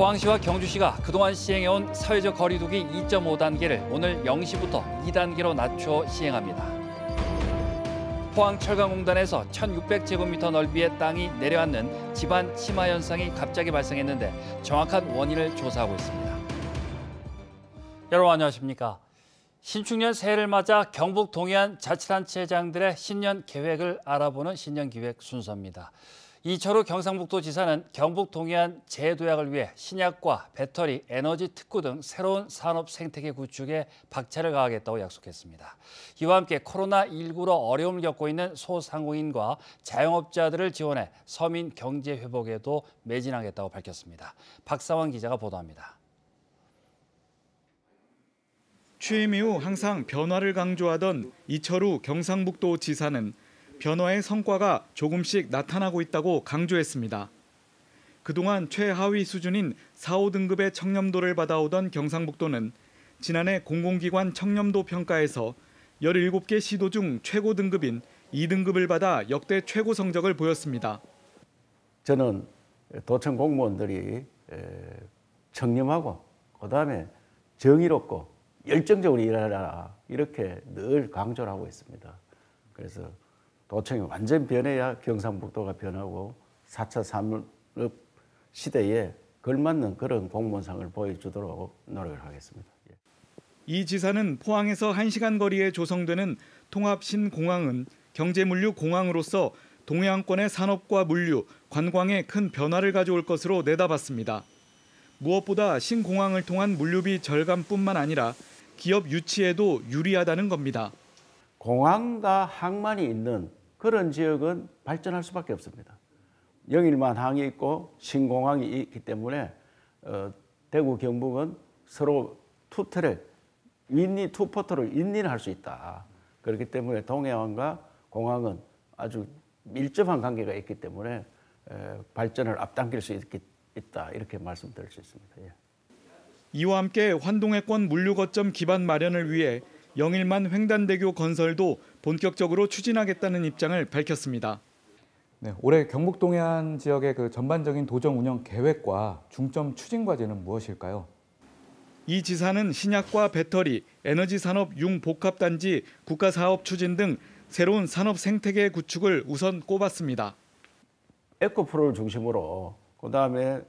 포항시와 경주시가 그동안 시행해온 사회적 거리두기 2.5단계를 오늘 0시부터 2단계로 낮춰 시행합니다. 포항철강공단에서 1,600제곱미터 넓이의 땅이 내려앉는 집안 침하 현상이 갑자기 발생했는데 정확한 원인을 조사하고 있습니다. 여러분 안녕하십니까? 신축년 새해를 맞아 경북 동해안 자치단체장들의 신년 계획을 알아보는 신년 기획 순서입니다. 이철우 경상북도 지사는 경북 동해안 재도약을 위해 신약과 배터리, 에너지 특구 등 새로운 산업 생태계 구축에 박차를 가하겠다고 약속했습니다. 이와 함께 코로나19로 어려움을 겪고 있는 소상공인과 자영업자들을 지원해 서민 경제 회복에도 매진하겠다고 밝혔습니다. 박사원 기자가 보도합니다. 취임 이후 항상 변화를 강조하던 이철우 경상북도 지사는 변화의 성과가 조금씩 나타나고 있다고 강조했습니다. 그동안 최하위 수준인 4, 5등급의 청렴도를 받아오던 경상북도는 지난해 공공기관 청렴도 평가에서 17개 시도 중 최고 등급인 2등급을 받아 역대 최고 성적을 보였습니다. 저는 도청 공무원들이 청렴하고 그다음에 정의롭고 열정적으로 일하라 이렇게 늘 강조를 하고 있습니다. 그래서 도청이 완전 변해야 경상북도가 변하고 4차 산업 시대에 걸맞는 그런 공무원상을 보여주도록 노력을 하겠습니다. 예. 이 지사는 포항에서 1시간 거리에 조성되는 통합신공항은 경제물류공항으로서 동해안권의 산업과 물류, 관광에 큰 변화를 가져올 것으로 내다봤습니다. 무엇보다 신공항을 통한 물류비 절감뿐만 아니라 기업 유치에도 유리하다는 겁니다. 공항과 항만이 있는 그런 지역은 발전할 수밖에 없습니다. 영일만 항이 있고 신공항이 있기 때문에 어, 대구 경북은 서로 투트랙 윈니 투포트로 인린할 수 있다. 그렇기 때문에 동해안과 공항은 아주 밀접한 관계가 있기 때문에 에, 발전을 앞당길 수 있, 다 이렇게 말씀드릴 수 있습니다. 예. 이와 함께 환동해권 물류 거점 기반 마련을 위해 영일만 횡단대교 건설도 본격적으로 추진하겠다는 입장을 밝혔습니다. 네, 올해 경북 동해안 지역의 그 전반적인 도정 운영 계획과 중점 추진 과제는 무엇일까요? 이 지사는 신약과 배터리, 에너지 산업 융복합 단지, 국가 사업 추진 등 새로운 산업 생태계 구축을 우선 꼽았습니다. 에코프로를 중심으로 그다음에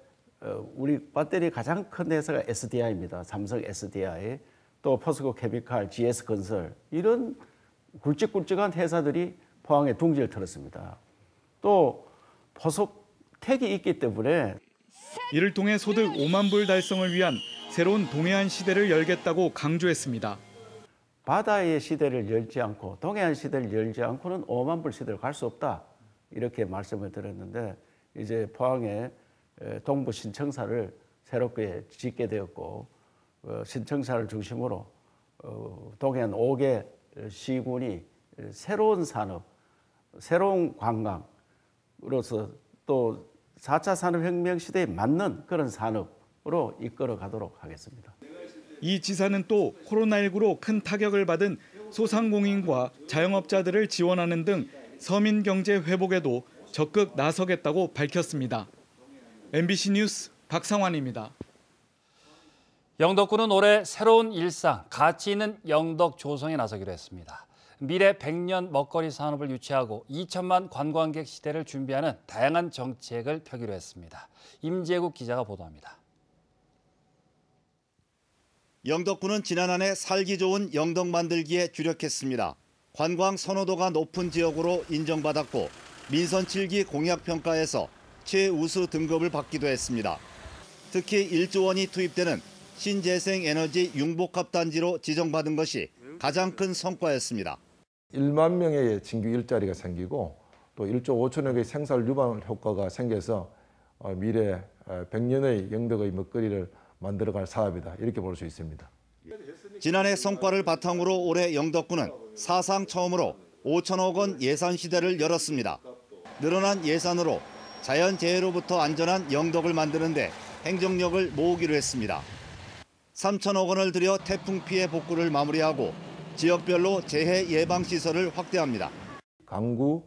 어, 우리 배터리 가장 큰 회사가 SDI입니다. 삼성 SDI, 또 포스코 케미칼, GS 건설 이런 굵직굵직한 회사들이 포항에 둥지를 털었습니다또 보석택이 있기 때문에 이를 통해 소득 5만 불 달성을 위한 새로운 동해안 시대를 열겠다고 강조했습니다. 바다의 시대를 열지 않고 동해안 시대를 열지 않고는 5만 불 시대를 갈 수 없다 이렇게 말씀을 드렸는데 이제 포항에 동부 신청사를 새롭게 짓게 되었고 어, 신청사를 중심으로 어, 동해안 5개 시군이 새로운 산업, 새로운 관광으로서 또 4차 산업혁명 시대에 맞는 그런 산업으로 이끌어 가도록 하겠습니다. 이 지사는 또 코로나19로 큰 타격을 받은 소상공인과 자영업자들을 지원하는 등 서민 경제 회복에도 적극 나서겠다고 밝혔습니다. MBC 뉴스 박상환입니다. 영덕군은 올해 새로운 일상, 가치 있는 영덕 조성에 나서기로 했습니다. 미래 100년 먹거리 산업을 유치하고 2천만 관광객 시대를 준비하는 다양한 정책을 펴기로 했습니다. 임재국 기자가 보도합니다. 영덕군은 지난 한해 살기 좋은 영덕 만들기에 주력했습니다. 관광 선호도가 높은 지역으로 인정받았고 민선 7기 공약평가에서 최우수 등급을 받기도 했습니다. 특히 1조 원이 투입되는 신재생에너지 융복합단지로 지정받은 것이 가장 큰 성과였습니다. 1만 명의 진규 일자리가 생기고 또 1조 5천억의 생산 유발 효과가 생겨서 어, 미래 100년의 어, 영덕의 먹거리를 만들어갈 사업이다 이렇게 볼 수 있습니다. 지난해 성과를 바탕으로 올해 영덕군은 사상 처음으로 5천억 원 예산 시대를 열었습니다. 늘어난 예산으로 자연재해로부터 안전한 영덕을 만드는 데 행정력을 모으기로 했습니다. 3천억 원을 들여 태풍 피해 복구를 마무리하고 지역별로 재해 예방 시설을 확대합니다. 강구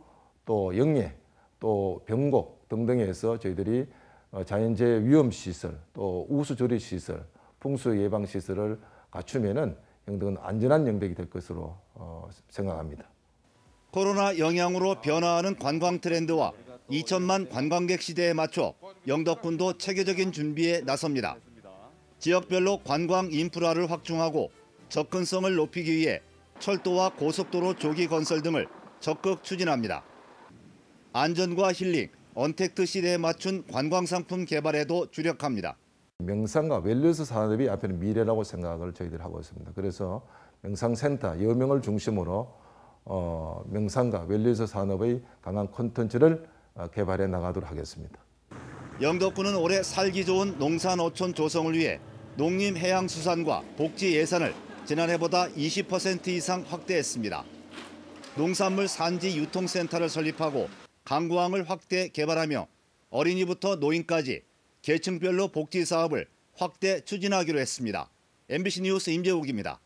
또 영예 또 병곡 등등에서 저희들이 어, 자연재해 위험 시설 또 우수 조리 시설 풍수 예방 시설을 갖추면은 영등은 안전한 영백이 될 것으로 어, 생각합니다. 코로나 영향으로 변화하는 관광 트렌드와 2천만 관광객 시대에 맞춰 영덕군도 체계적인 준비에 나섭니다. 지역별로 관광 인프라를 확충하고 접근성을 높이기 위해 철도와 고속도로 조기 건설 등을 적극 추진합니다. 안전과 힐링, 언택트 시대에 맞춘 관광 상품 개발에도 주력합니다. 명상과 웰니스 산업이 앞에는 미래라고 생각을 저희들이 하고 있습니다. 그래서 명상센터, 여명을 중심으로 어, 명상과 웰니스 산업의 강한 콘텐츠를 어, 개발해 나가도록 하겠습니다. 영덕군은 올해 살기 좋은 농산어촌 조성을 위해 농림해양수산과 복지 예산을 지난해보다 20% 이상 확대했습니다. 농산물 산지 유통센터를 설립하고 강구항을 확대 개발하며 어린이부터 노인까지 계층별로 복지 사업을 확대 추진하기로 했습니다. MBC 뉴스 임재욱입니다.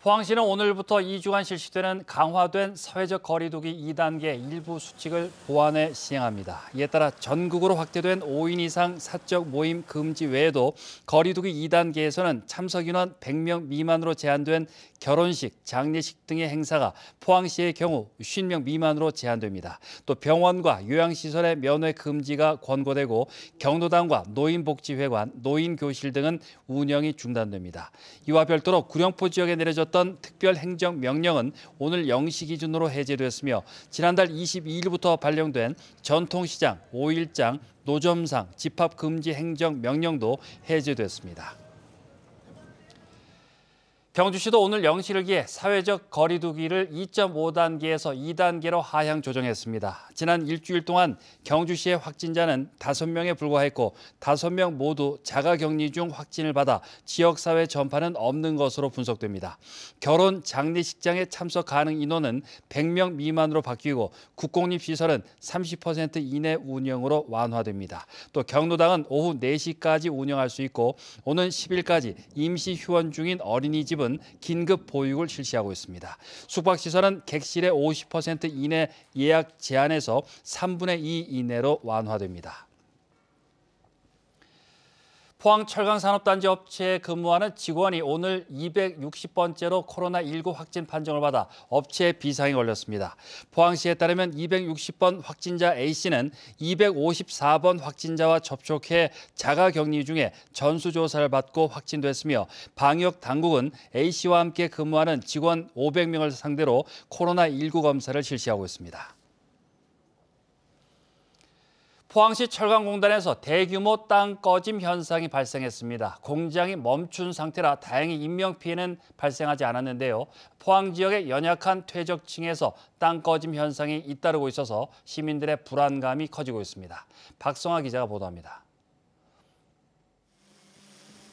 포항시는 오늘부터 2주간 실시되는 강화된 사회적 거리두기 2단계 일부 수칙을 보완해 시행합니다. 이에 따라 전국으로 확대된 5인 이상 사적 모임 금지 외에도 거리두기 2단계에서는 참석 인원 100명 미만으로 제한된 결혼식, 장례식 등의 행사가 포항시의 경우 50명 미만으로 제한됩니다. 또 병원과 요양시설의 면회 금지가 권고되고 경로당과 노인복지회관, 노인교실 등은 운영이 중단됩니다. 이와 별도로 구령포 지역에 내려졌 내렸던 특별 행정 명령은 오늘 0시 기준으로 해제됐으며 지난달 22일부터 발령된 전통시장, 5일장, 노점상 집합금지 행정 명령도 해제됐습니다. 경주시도 오늘 0시를 기해 사회적 거리두기를 2.5단계에서 2단계로 하향 조정했습니다. 지난 일주일 동안 경주시의 확진자는 5명에 불과했고 5명 모두 자가격리 중 확진을 받아 지역사회 전파는 없는 것으로 분석됩니다. 결혼 장례식장에 참석 가능 인원은 100명 미만으로 바뀌고 국공립시설은 30% 이내 운영으로 완화됩니다. 또 경로당은 오후 4시까지 운영할 수 있고 오는 10일까지 임시 휴원 중인 어린이집은 같은 긴급 보육을 실시하고 있습니다. 숙박시설은 객실의 50% 이내 예약 제한에서 3분의 2 이내로 완화됩니다. 포항철강산업단지 업체에 근무하는 직원이 오늘 260번째로 코로나19 확진 판정을 받아 업체에 비상이 걸렸습니다. 포항시에 따르면 260번 확진자 A씨는 254번 확진자와 접촉해 자가격리 중에 전수조사를 받고 확진됐으며 방역당국은 A씨와 함께 근무하는 직원 500명을 상대로 코로나19 검사를 실시하고 있습니다. 포항시 철강공단에서 대규모 땅 꺼짐 현상이 발생했습니다. 공장이 멈춘 상태라 다행히 인명피해는 발생하지 않았는데요. 포항 지역의 연약한 퇴적층에서 땅 꺼짐 현상이 잇따르고 있어서 시민들의 불안감이 커지고 있습니다. 박성아 기자가 보도합니다.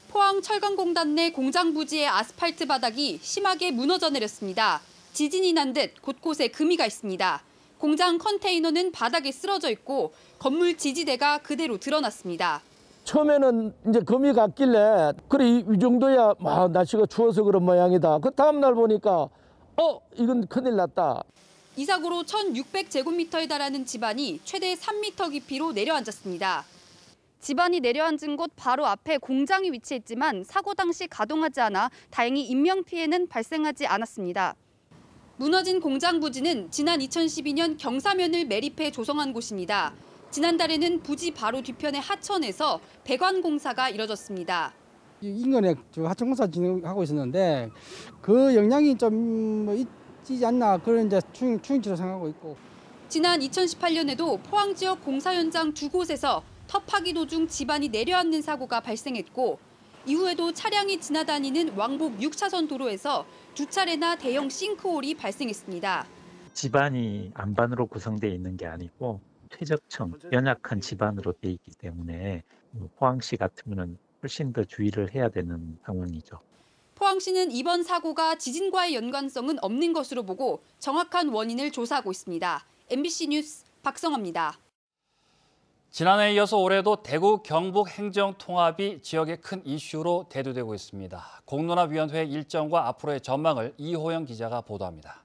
포항 철강공단 내 공장 부지의 아스팔트 바닥이 심하게 무너져 내렸습니다. 지진이 난 듯 곳곳에 금이가 있습니다. 공장 컨테이너는 바닥에 쓰러져 있고 건물 지지대가 그대로 드러났습니다. 처음에는 이제 거미 갔길래 그래 이 정도야 아, 날씨가 추워서 그런 모양이다. 그 다음 날 보니까 어 이건 큰일 났다. 이 사고로 1,600제곱미터에 달하는 집안이 최대 3미터 깊이로 내려앉았습니다. 집안이 내려앉은 곳 바로 앞에 공장이 위치했지만 사고 당시 가동하지 않아 다행히 인명피해는 발생하지 않았습니다. 무너진 공장 부지는 지난 2012년 경사면을 매립해 조성한 곳입니다. 지난달에는 부지 바로 뒤편의 하천에서 배관 공사가 이뤄졌습니다. 인근에 하천 공사 진행하고 있었는데 그 영향이 좀 뭐 있지 않나 그런 이제 추, 추인치로 생각하고 있고. 지난 2018년에도 포항 지역 공사 현장 두 곳에서 터 파기 도중 집안이 내려앉는 사고가 발생했고 이후에도 차량이 지나다니는 왕복 6차선 도로에서 두 차례나 대형 싱크홀이 발생했습니다. 집안이 안반으로 구성되어 있는 게 아니고 퇴적층, 연약한 집안으로 되어 있기 때문에 포항시 같으면 훨씬 더 주의를 해야 되는 상황이죠. 포항시는 이번 사고가 지진과의 연관성은 없는 것으로 보고 정확한 원인을 조사하고 있습니다. MBC 뉴스 박성화입니다. 지난해에 이어서 올해도 대구 경북 행정 통합이 지역의 큰 이슈로 대두되고 있습니다. 공론화위원회 일정과 앞으로의 전망을 이호영 기자가 보도합니다.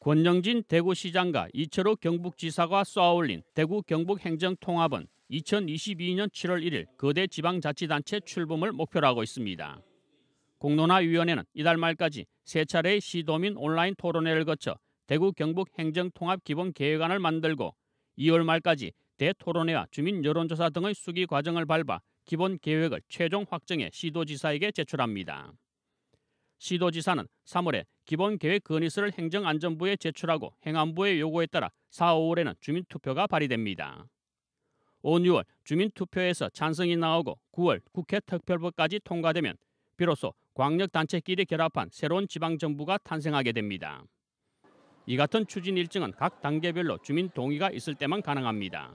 권영진 대구시장과 이철호 경북지사가 쏘아올린 대구 경북 행정 통합은 2022년 7월 1일 거대 지방자치단체 출범을 목표로 하고 있습니다. 공론화위원회는 이달 말까지 세 차례의 시도민 온라인 토론회를 거쳐 대구 경북 행정 통합 기본 계획안을 만들고 2월 말까지 대토론회와 주민 여론조사 등의 수기 과정을 밟아 기본 계획을 최종 확정해 시도지사에게 제출합니다. 시도지사는 3월에 기본 계획 건의서를 행정안전부에 제출하고 행안부의 요구에 따라 4, 5월에는 주민투표가 발의됩니다. 5, 6월 주민투표에서 찬성이 나오고 9월 국회 특별법까지 통과되면 비로소 광역단체끼리 결합한 새로운 지방정부가 탄생하게 됩니다. 이 같은 추진 일정은 각 단계별로 주민 동의가 있을 때만 가능합니다.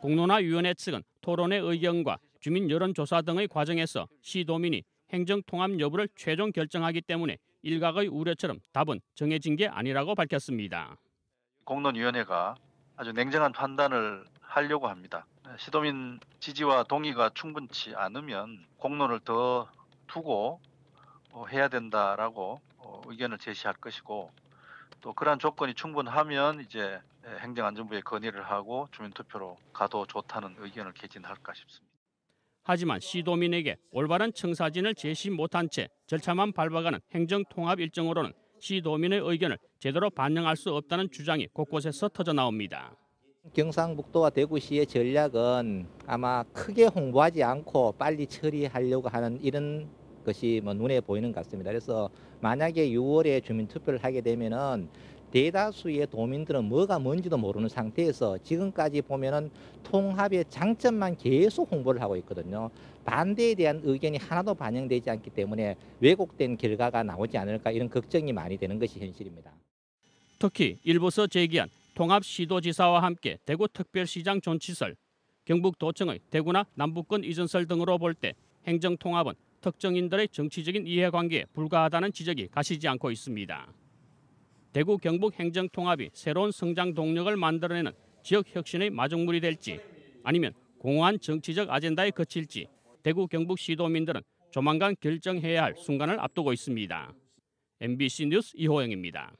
공론화위원회 측은 토론의 의견과 주민 여론조사 등의 과정에서 시도민이 행정통합 여부를 최종 결정하기 때문에 일각의 우려처럼 답은 정해진 게 아니라고 밝혔습니다. 공론위원회가 아주 냉정한 판단을 하려고 합니다. 시도민 지지와 동의가 충분치 않으면 공론을 더 두고 어, 해야 된다라고 어, 의견을 제시할 것이고 또 그러한 조건이 충분하면 이제 예, 행정안전부에 건의를 하고 주민투표로 가도 좋다는 의견을 개진할까 싶습니다. 하지만 시도민에게 올바른 청사진을 제시 못한 채 절차만 밟아가는 행정통합 일정으로는 시도민의 의견을 제대로 반영할 수 없다는 주장이 곳곳에서 터져 나옵니다. 경상북도와 대구시의 전략은 아마 크게 홍보하지 않고 빨리 처리하려고 하는 이런 것이 뭐 눈에 보이는 것 같습니다. 그래서 만약에 6월에 주민투표를 하게 되면은 대다수의 도민들은 뭐가 뭔지도 모르는 상태에서 지금까지 보면은 통합의 장점만 계속 홍보를 하고 있거든요. 반대에 대한 의견이 하나도 반영되지 않기 때문에 왜곡된 결과가 나오지 않을까 이런 걱정이 많이 되는 것이 현실입니다. 특히 일부서 제기한 통합 시도지사와 함께 대구 특별시장 존치설, 경북도청의 대구나 남북권 이전설 등으로 볼 때 행정통합은 특정인들의 정치적인 이해관계에 불과하다는 지적이 가시지 않고 있습니다. 대구 경북 행정 통합이 새로운 성장 동력을 만들어내는 지역 혁신의 마중물이 될지 아니면 공허한 정치적 아젠다에 그칠지 대구 경북 시도민들은 조만간 결정해야 할 순간을 앞두고 있습니다. MBC 뉴스 이호영입니다.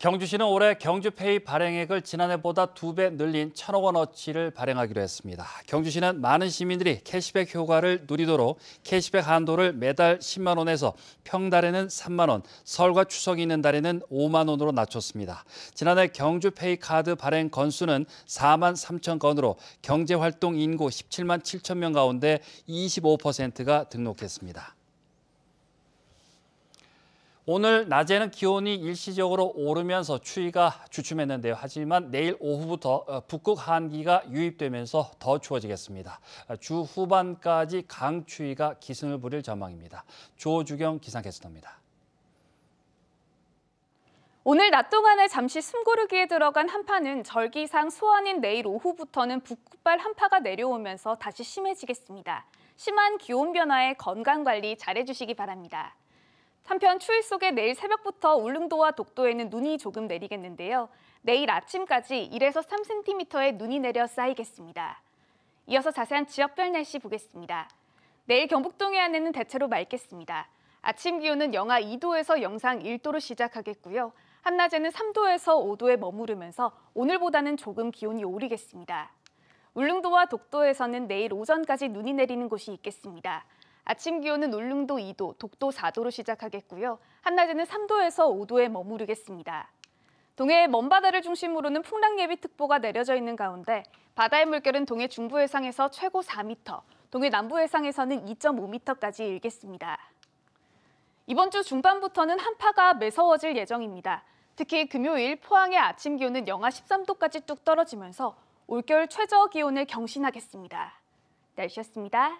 경주시는 올해 경주페이 발행액을 지난해보다 두 배 늘린 천억 원어치를 발행하기로 했습니다. 경주시는 많은 시민들이 캐시백 효과를 누리도록 캐시백 한도를 매달 10만 원에서 평달에는 3만 원, 설과 추석이 있는 달에는 5만 원으로 낮췄습니다. 지난해 경주페이 카드 발행 건수는 4만 3천 건으로 경제활동 인구 17만 7천 명 가운데 25%가 등록했습니다. 오늘 낮에는 기온이 일시적으로 오르면서 추위가 주춤했는데요. 하지만 내일 오후부터 어, 북극 한기가 유입되면서 더 추워지겠습니다. 어, 주 후반까지 강추위가 기승을 부릴 전망입니다. 조주경 기상캐스터입니다. 오늘 낮 동안에 잠시 숨고르기에 들어간 한파는 절기상 소환인 내일 오후부터는 북극발 한파가 내려오면서 다시 심해지겠습니다. 심한 기온 변화에 건강 관리 잘해주시기 바랍니다. 한편 추위 속에 내일 새벽부터 울릉도와 독도에는 눈이 조금 내리겠는데요. 내일 아침까지 1에서 3cm의 눈이 내려 쌓이겠습니다. 이어서 자세한 지역별 날씨 보겠습니다. 내일 경북 동해안에는 대체로 맑겠습니다. 아침 기온은 영하 2도에서 영상 1도로 시작하겠고요. 한낮에는 3도에서 5도에 머무르면서 오늘보다는 조금 기온이 오르겠습니다. 울릉도와 독도에서는 내일 오전까지 눈이 내리는 곳이 있겠습니다. 아침 기온은 울릉도 2도, 독도 4도로 시작하겠고요. 한낮에는 3도에서 5도에 머무르겠습니다. 동해의 먼 바다를 중심으로는 풍랑 예비특보가 내려져 있는 가운데 바다의 물결은 동해 중부 해상에서 최고 4m, 동해 남부 해상에서는 2.5m까지 일겠습니다. 이번 주 중반부터는 한파가 매서워질 예정입니다. 특히 금요일 포항의 아침 기온은 영하 13도까지 뚝 떨어지면서 올겨울 최저 기온을 경신하겠습니다. 날씨였습니다.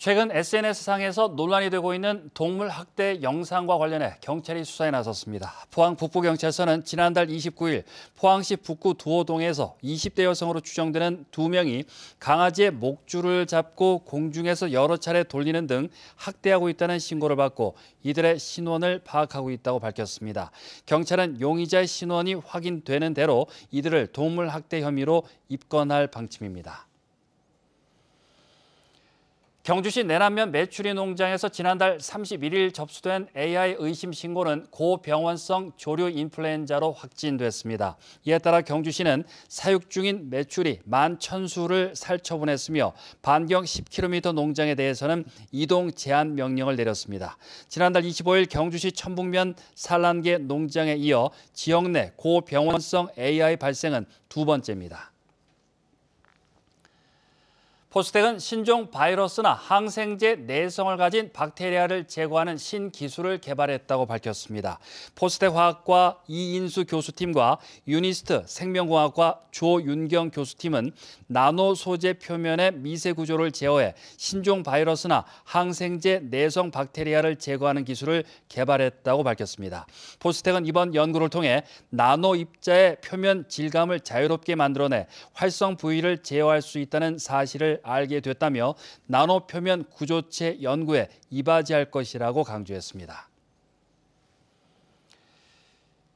최근 SNS상에서 논란이 되고 있는 동물 학대 영상과 관련해 경찰이 수사에 나섰습니다. 포항 북부경찰서는 지난달 29일 포항시 북구 두호동에서 20대 여성으로 추정되는 두명이 강아지의 목줄을 잡고 공중에서 여러 차례 돌리는 등 학대하고 있다는 신고를 받고 이들의 신원을 파악하고 있다고 밝혔습니다. 경찰은 용의자의 신원이 확인되는 대로 이들을 동물 학대 혐의로 입건할 방침입니다. 경주시 내남면 매추리 농장에서 지난달 31일 접수된 AI 의심 신고는 고병원성 조류 인플루엔자로 확진됐습니다. 이에 따라 경주시는 사육 중인 매추리만 천수를 살처분했으며 반경 10km 농장에 대해서는 이동 제한 명령을 내렸습니다. 지난달 25일 경주시 천북면 산란계 농장에 이어 지역 내 고병원성 AI 발생은 두 번째입니다. 포스텍은 신종 바이러스나 항생제 내성을 가진 박테리아를 제거하는 신기술을 개발했다고 밝혔습니다. 포스텍 화학과 이인수 교수팀과 유니스트 생명공학과 조윤경 교수팀은 나노 소재 표면의 미세 구조를 제어해 신종 바이러스나 항생제 내성 박테리아를 제거하는 기술을 개발했다고 밝혔습니다. 포스텍은 이번 연구를 통해 나노 입자의 표면 질감을 자유롭게 만들어내 활성 부위를 제어할 수 있다는 사실을 알게 됐다며 나노 표면 구조체 연구에 이바지할 것이라고 강조했습니다.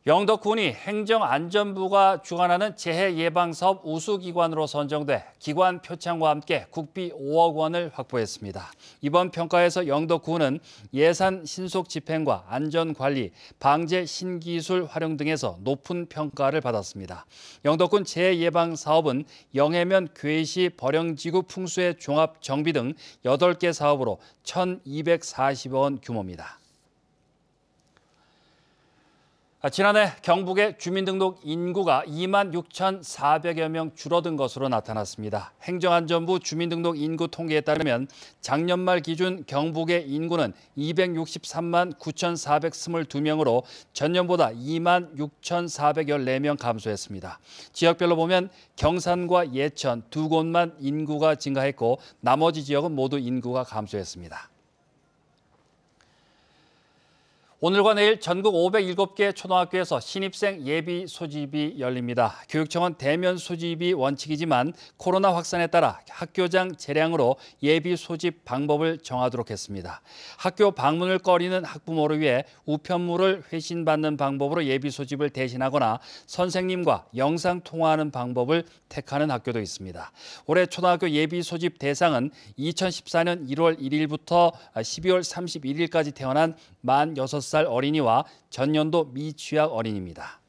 영덕군이 행정안전부가 주관하는 재해예방사업 우수기관으로 선정돼 기관 표창과 함께 국비 5억 원을 확보했습니다. 이번 평가에서 영덕군은 예산 신속 집행과 안전관리, 방제 신기술 활용 등에서 높은 평가를 받았습니다. 영덕군 재해예방사업은 영해면 괴시 버령지구 풍수의 종합정비 등 8개 사업으로 1,240억 원 규모입니다. 아, 지난해 경북의 주민등록 인구가 2만 6,400여 명 줄어든 것으로 나타났습니다. 행정안전부 주민등록 인구 통계에 따르면 작년 말 기준 경북의 인구는 263만 9,422명으로 전년보다 2만 6,414명 감소했습니다. 지역별로 보면 경산과 예천 두 곳만 인구가 증가했고 나머지 지역은 모두 인구가 감소했습니다. 오늘과 내일 전국 507개 초등학교에서 신입생 예비 소집이 열립니다. 교육청은 대면 소집이 원칙이지만 코로나 확산에 따라 학교장 재량으로 예비 소집 방법을 정하도록 했습니다. 학교 방문을 꺼리는 학부모를 위해 우편물을 회신받는 방법으로 예비 소집을 대신하거나 선생님과 영상 통화하는 방법을 택하는 학교도 있습니다. 올해 초등학교 예비 소집 대상은 2014년 1월 1일부터 12월 31일까지 태어난 만 여섯 살 어린이와 전년도 미취학 어린이입니다.